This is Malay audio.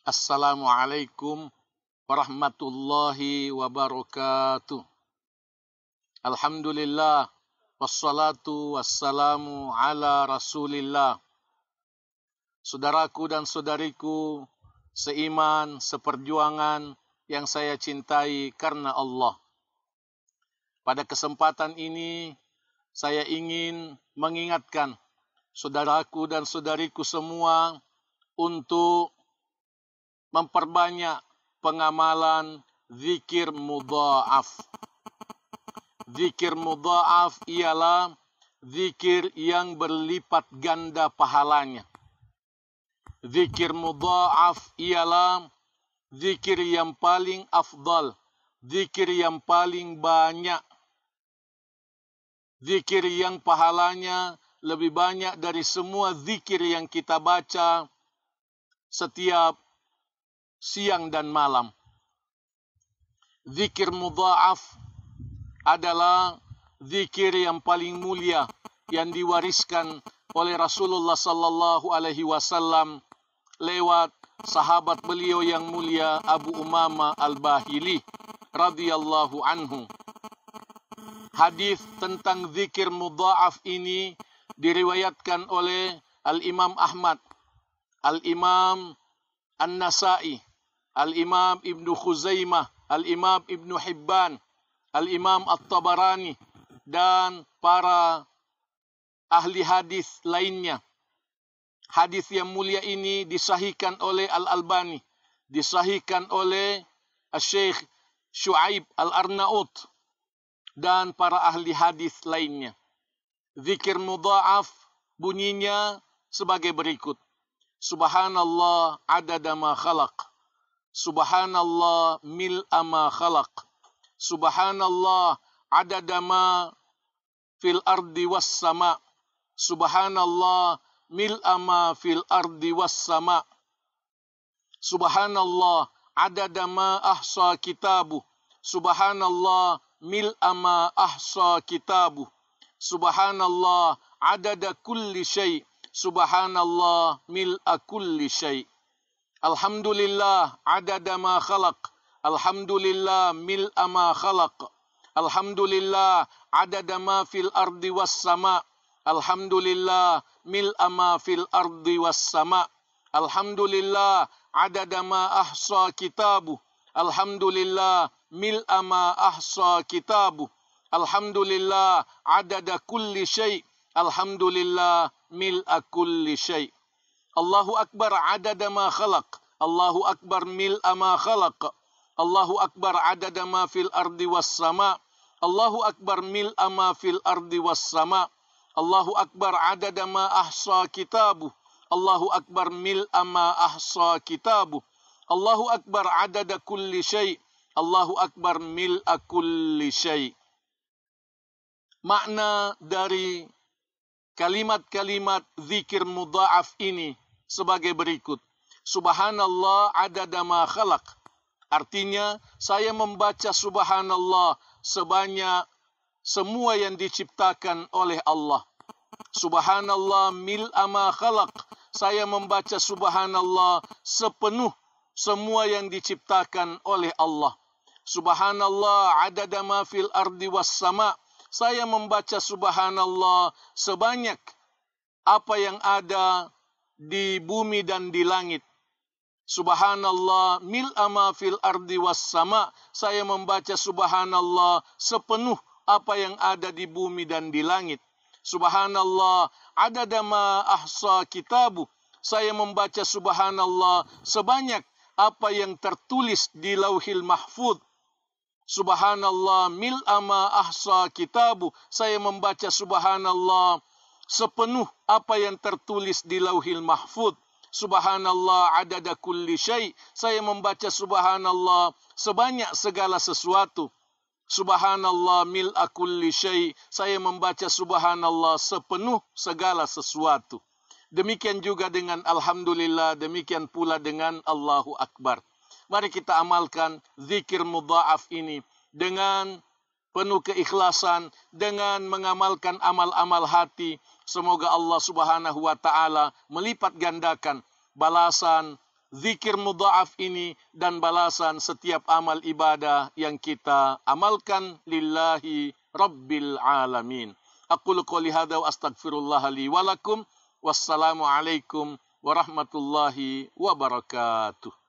Assalamualaikum warahmatullahi wabarakatuh. Alhamdulillah wassalatu wassalamu ala Rasulillah. Saudaraku dan saudariku seiman, seperjuangan yang saya cintai karena Allah. Pada kesempatan ini saya ingin mengingatkan saudaraku dan saudariku semua untuk memperbanyak pengamalan zikir mudhaaf. Zikir mudhaaf ialah zikir yang berlipat ganda pahalanya. Zikir mudhaaf ialah zikir yang paling afdal, zikir yang paling banyak. Zikir yang pahalanya lebih banyak dari semua zikir yang kita baca setiap siang dan malam. Zikir mudha'af adalah zikir yang paling mulia yang diwariskan oleh Rasulullah sallallahu alaihi wasallam lewat sahabat beliau yang mulia Abu Umama Al-Bahili radhiyallahu anhu. Hadis tentang zikir mudha'af ini diriwayatkan oleh Al-Imam Ahmad, Al-Imam An-Nasa'i, Al Al-Imam Ibn Khuzaimah, Al-Imam Ibn Hibban, Al-Imam At-Tabarani dan para ahli hadis lainnya. Hadis yang mulia ini disahihkan oleh Al-Albani, disahihkan oleh Sheikh Shu'aib al Arnaout dan para ahli hadis lainnya. Zikir mudha'af bunyinya sebagai berikut. Subhanallah adada ma khalaq. Subhanallah mil ama khalaq. Subhanallah adadama fil ardi was sama. Subhanallah mil ama fil ardi was sama. Subhanallah adadama ahsa kitabu. Subhanallah mil ama ahsa kitabu. Subhanallah adada kulli syai. Subhanallah mil'a kulli syai'. الحمد لله عدد ما خلق الحمد لله ملء ما خلق الحمد لله عدد ما في الأرض والسماء الحمد لله ملء ما في الأرض والسماء الحمد لله عدد ما أحصى كتابه الحمد لله ملء ما أحصى كتابه الحمد لله عدد كل شيء الحمد لله ملء كل شيء Allahu akbar adada ma khalaq. Allahu akbar Mila Ma khalaq. Allahu akbar adada ma fil ardi was sama. Allahu akbar Mila Ma fil ardi was sama. Allahu akbar adada ma ahsa kitabu. Allahu akbar Mila Ma ahsa kitabu. Allahu akbar adada kulli syai. Allahu akbar Mila kulli syai. Makna dari kalimat-kalimat zikir mudaaf ini sebagai berikut. Subhanallah adadama ma khalaq. Artinya, saya membaca subhanallah sebanyak semua yang diciptakan oleh Allah. Subhanallah milama ama khalaq. Saya membaca subhanallah sepenuh semua yang diciptakan oleh Allah. Subhanallah adadama fil ardi was sama' saya membaca subhanallah sebanyak apa yang ada di bumi dan di langit. Subhanallah mil ama fil ardi was sama. Saya membaca subhanallah sepenuh apa yang ada di bumi dan di langit. Subhanallah adada ma ahsa kitabu. Saya membaca subhanallah sebanyak apa yang tertulis di lauhil mahfud. Subhanallah mil ama ahsa kitabu. Saya membaca subhanallah sepenuh apa yang tertulis di lauhil mahfud. Subhanallah adada kulli syai. Saya membaca subhanallah sebanyak segala sesuatu. Subhanallah mil akulli syai. Saya membaca subhanallah sepenuh segala sesuatu. Demikian juga dengan Alhamdulillah, demikian pula dengan Allahu Akbar. Mari kita amalkan zikir mudhaaf ini dengan penuh keikhlasan dengan mengamalkan amal-amal hati. Semoga Allah Subhanahu wa taala melipat gandakan balasan zikir mudhaaf ini dan balasan setiap amal ibadah yang kita amalkan lillahi rabbil alamin. Aku lu qouli hadza wa astaghfirullah li wa lakum. warahmatullahi wabarakatuh.